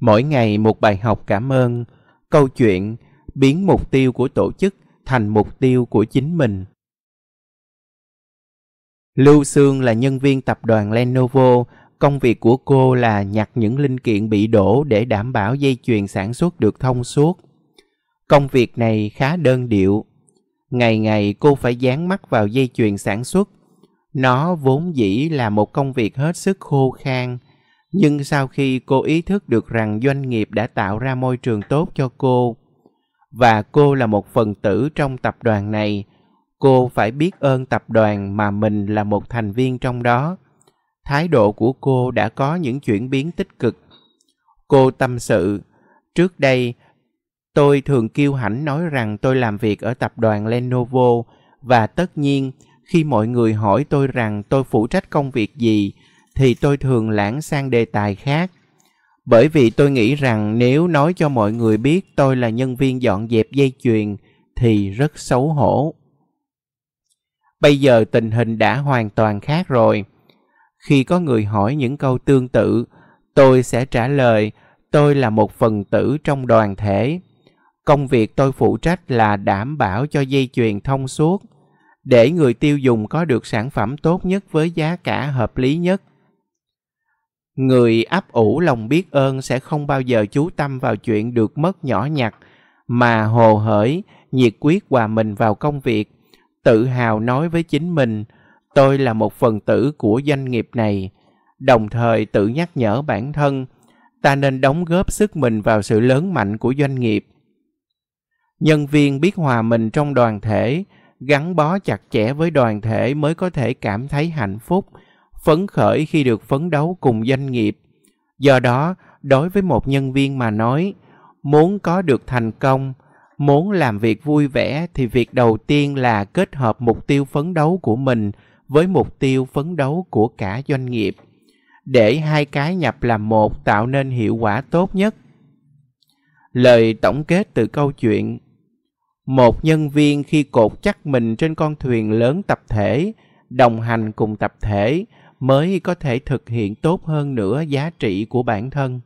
Mỗi ngày một bài học cảm ơn, câu chuyện biến mục tiêu của tổ chức thành mục tiêu của chính mình. Lưu Sương là nhân viên tập đoàn Lenovo, công việc của cô là nhặt những linh kiện bị đổ để đảm bảo dây chuyền sản xuất được thông suốt. Công việc này khá đơn điệu. Ngày ngày cô phải dán mắt vào dây chuyền sản xuất. Nó vốn dĩ là một công việc hết sức khô khan, nhưng sau khi cô ý thức được rằng doanh nghiệp đã tạo ra môi trường tốt cho cô và cô là một phần tử trong tập đoàn này cô phải biết ơn tập đoàn mà mình là một thành viên trong đó thái độ của cô đã có những chuyển biến tích cực cô tâm sự trước đây tôi thường kiêu hãnh nói rằng tôi làm việc ở tập đoàn lenovo và tất nhiên khi mọi người hỏi tôi rằng tôi phụ trách công việc gì thì tôi thường lãng sang đề tài khác. Bởi vì tôi nghĩ rằng nếu nói cho mọi người biết tôi là nhân viên dọn dẹp dây chuyền thì rất xấu hổ. Bây giờ tình hình đã hoàn toàn khác rồi. Khi có người hỏi những câu tương tự, tôi sẽ trả lời tôi là một phần tử trong đoàn thể. Công việc tôi phụ trách là đảm bảo cho dây chuyền thông suốt, để người tiêu dùng có được sản phẩm tốt nhất với giá cả hợp lý nhất người áp ủ lòng biết ơn sẽ không bao giờ chú tâm vào chuyện được mất nhỏ nhặt mà hồ hởi nhiệt quyết hòa mình vào công việc tự hào nói với chính mình tôi là một phần tử của doanh nghiệp này đồng thời tự nhắc nhở bản thân ta nên đóng góp sức mình vào sự lớn mạnh của doanh nghiệp nhân viên biết hòa mình trong đoàn thể gắn bó chặt chẽ với đoàn thể mới có thể cảm thấy hạnh phúc phấn khởi khi được phấn đấu cùng doanh nghiệp. Do đó, đối với một nhân viên mà nói, muốn có được thành công, muốn làm việc vui vẻ thì việc đầu tiên là kết hợp mục tiêu phấn đấu của mình với mục tiêu phấn đấu của cả doanh nghiệp để hai cái nhập làm một tạo nên hiệu quả tốt nhất. Lời tổng kết từ câu chuyện Một nhân viên khi cột chắc mình trên con thuyền lớn tập thể, đồng hành cùng tập thể, mới có thể thực hiện tốt hơn nữa giá trị của bản thân